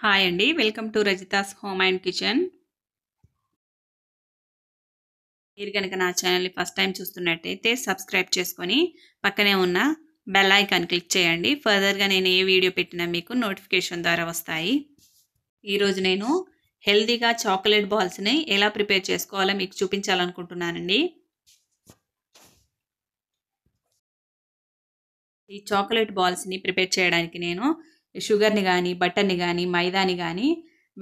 hi అండి welcome to Rajita's home and kitchen మీరు కనుక నా ఛానల్ని ఫస్ట్ టైం చూస్తున్నట్టయితే సబ్స్క్రైబ్ చేసుకొని పక్కనే ఉన్న బెల్ ఐకాన్ క్లిక్ చేయండి ఫర్దర్గా నేను ఏ వీడియో పెట్టినా మీకు నోటిఫికేషన్ ద్వారా వస్తాయి ఈరోజు నేను హెల్దీగా చాక్లెట్ బాల్స్ని ఎలా ప్రిపేర్ చేసుకోవాలో మీకు చూపించాలనుకుంటున్నానండి ఈ చాక్లెట్ బాల్స్ని ప్రిపేర్ చేయడానికి నేను షుగర్ని కానీ బట్టర్ని కానీ మైదాని కానీ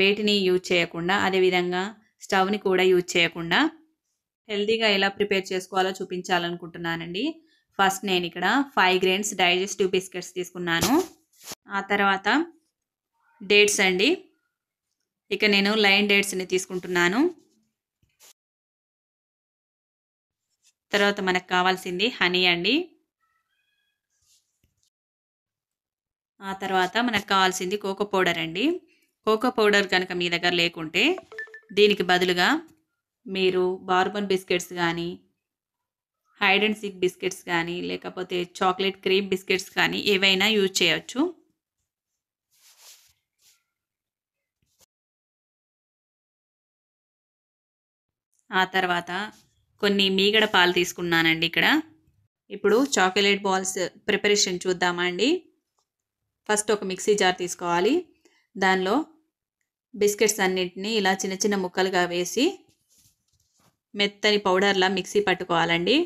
వేటిని యూజ్ చేయకుండా అదేవిధంగా స్టవ్ని కూడా యూజ్ చేయకుండా హెల్తీగా ఎలా ప్రిపేర్ చేసుకోవాలో చూపించాలనుకుంటున్నానండి ఫస్ట్ నేను ఇక్కడ ఫైవ్ గ్రెయిన్స్ డైజెస్టివ్ బిస్కెట్స్ తీసుకున్నాను ఆ తర్వాత డేట్స్ అండి ఇక నేను లైన్ డేట్స్ని తీసుకుంటున్నాను తర్వాత మనకు కావాల్సింది హనీ అండి ఆ తర్వాత మనకు కావాల్సింది కోకో పౌడర్ అండి కోకో పౌడర్ కనుక మీ దగ్గర లేకుంటే దీనికి బదులుగా మీరు బార్బన్ బిస్కెట్స్ కానీ హైడ్ అండ్ సిక్ బిస్కెట్స్ కానీ లేకపోతే చాక్లెట్ క్రీమ్ బిస్కెట్స్ కానీ ఏవైనా యూజ్ చేయవచ్చు ఆ తర్వాత కొన్ని మీగడ పాలు తీసుకున్నానండి ఇక్కడ ఇప్పుడు చాక్లెట్ బాల్స్ ప్రిపరేషన్ చూద్దామా అండి ఫస్ట్ ఒక మిక్సీ జార్ తీసుకోవాలి దానిలో బిస్కెట్స్ అన్నింటినీ ఇలా చిన్న చిన్న ముక్కలుగా వేసి మెత్తని పౌడర్లా మిక్సీ పట్టుకోవాలండి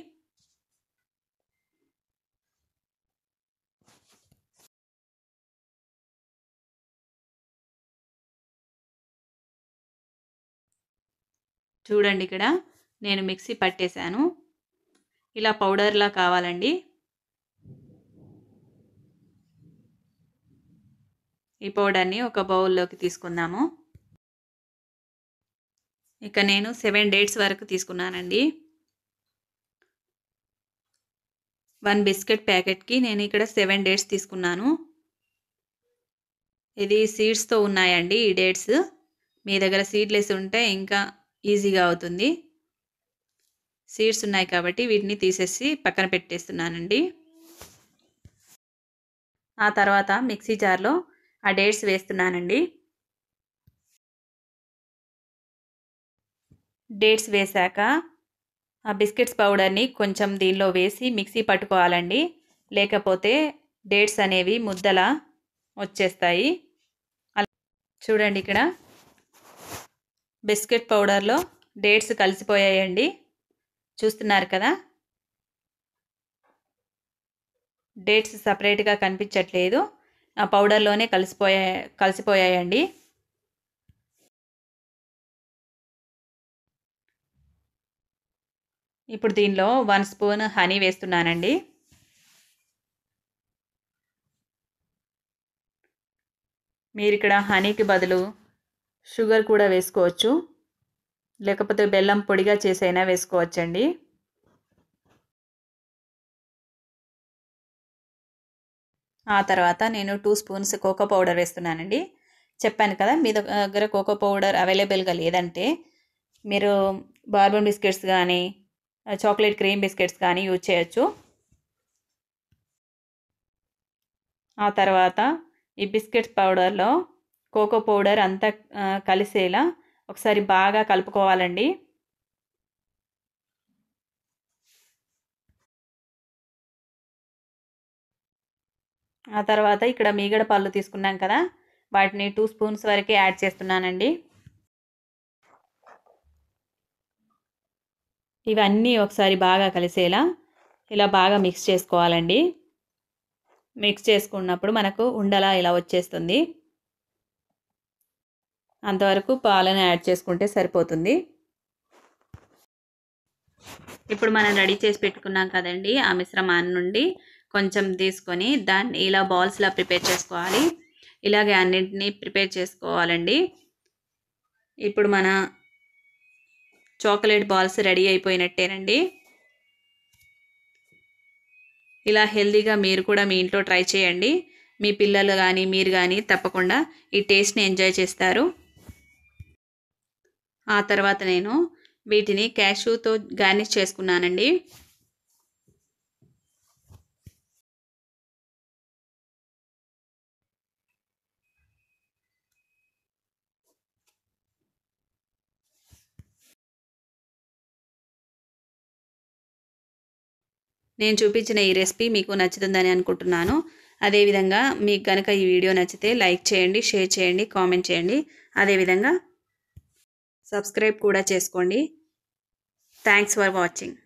చూడండి ఇక్కడ నేను మిక్సీ పట్టేశాను ఇలా పౌడర్లా కావాలండి ఈ పౌడర్ని ఒక బౌల్లోకి తీసుకుందాము ఇక నేను సెవెన్ డేట్స్ వరకు తీసుకున్నానండి వన్ బిస్కెట్ ప్యాకెట్కి నేను ఇక్కడ సెవెన్ డేట్స్ తీసుకున్నాను ఇది సీడ్స్తో ఉన్నాయండి ఈ డేట్స్ మీ దగ్గర సీడ్లెస్ ఉంటే ఇంకా ఈజీగా అవుతుంది సీడ్స్ ఉన్నాయి కాబట్టి వీటిని తీసేసి పక్కన పెట్టేస్తున్నానండి ఆ తర్వాత మిక్సీ జార్లో ఆ డేట్స్ వేస్తున్నానండి డేట్స్ వేశాక ఆ బిస్కెట్స్ పౌడర్ని కొంచెం దీనిలో వేసి మిక్సీ పట్టుకోవాలండి లేకపోతే డేట్స్ అనేవి ముద్దల వచ్చేస్తాయి చూడండి ఇక్కడ బిస్కెట్ పౌడర్లో డేట్స్ కలిసిపోయాయండి చూస్తున్నారు కదా డేట్స్ సపరేట్గా కనిపించట్లేదు ఆ పౌడర్లోనే కలిసిపోయా కలిసిపోయాయండి ఇప్పుడు దీనిలో వన్ స్పూన్ హనీ వేస్తున్నానండి మీరు ఇక్కడ హనీకి బదులు షుగర్ కూడా వేసుకోవచ్చు లేకపోతే బెల్లం పొడిగా చేసైనా వేసుకోవచ్చండి ఆ తర్వాత నేను టూ స్పూన్స్ కోకో పౌడర్ వేస్తున్నానండి చెప్పాను కదా మీ దగ్గర కోకో పౌడర్ అవైలబుల్గా లేదంటే మీరు బార్బన్ బిస్కెట్స్ కానీ చాక్లెట్ క్రీమ్ బిస్కెట్స్ కానీ యూజ్ చేయొచ్చు ఆ తర్వాత ఈ బిస్కెట్స్ పౌడర్లో కోకో పౌడర్ అంతా కలిసేలా ఒకసారి బాగా కలుపుకోవాలండి ఆ తర్వాత ఇక్కడ మీగడ పళ్ళు తీసుకున్నాం కదా వాటిని టూ స్పూన్స్ వరకు యాడ్ చేస్తున్నానండి ఇవన్నీ ఒకసారి బాగా కలిసేలా ఇలా బాగా మిక్స్ చేసుకోవాలండి మిక్స్ చేసుకున్నప్పుడు మనకు ఉండలా ఇలా వచ్చేస్తుంది అంతవరకు పాలను యాడ్ చేసుకుంటే సరిపోతుంది ఇప్పుడు మనం రెడీ చేసి పెట్టుకున్నాం కదండి ఆ మిశ్రమాన్ని నుండి కొంచెం తీసుకొని దాన్ని ఇలా బాల్స్లా ప్రిపేర్ చేసుకోవాలి ఇలాగే అన్నింటినీ ప్రిపేర్ చేసుకోవాలండి ఇప్పుడు మన చాక్లెట్ బాల్స్ రెడీ అయిపోయినట్టేనండి ఇలా హెల్దీగా మీరు కూడా మీ ఇంట్లో ట్రై చేయండి మీ పిల్లలు కానీ మీరు కానీ తప్పకుండా ఈ టేస్ట్ని ఎంజాయ్ చేస్తారు ఆ తర్వాత నేను వీటిని క్యాషూతో గార్నిష్ చేసుకున్నానండి నేను చూపించిన ఈ రెసిపీ మీకు నచ్చుతుందని అనుకుంటున్నాను అదేవిధంగా మీకు కనుక ఈ వీడియో నచ్చితే లైక్ చేయండి షేర్ చేయండి కామెంట్ చేయండి అదేవిధంగా సబ్స్క్రైబ్ కూడా చేసుకోండి థ్యాంక్స్ ఫర్ వాచింగ్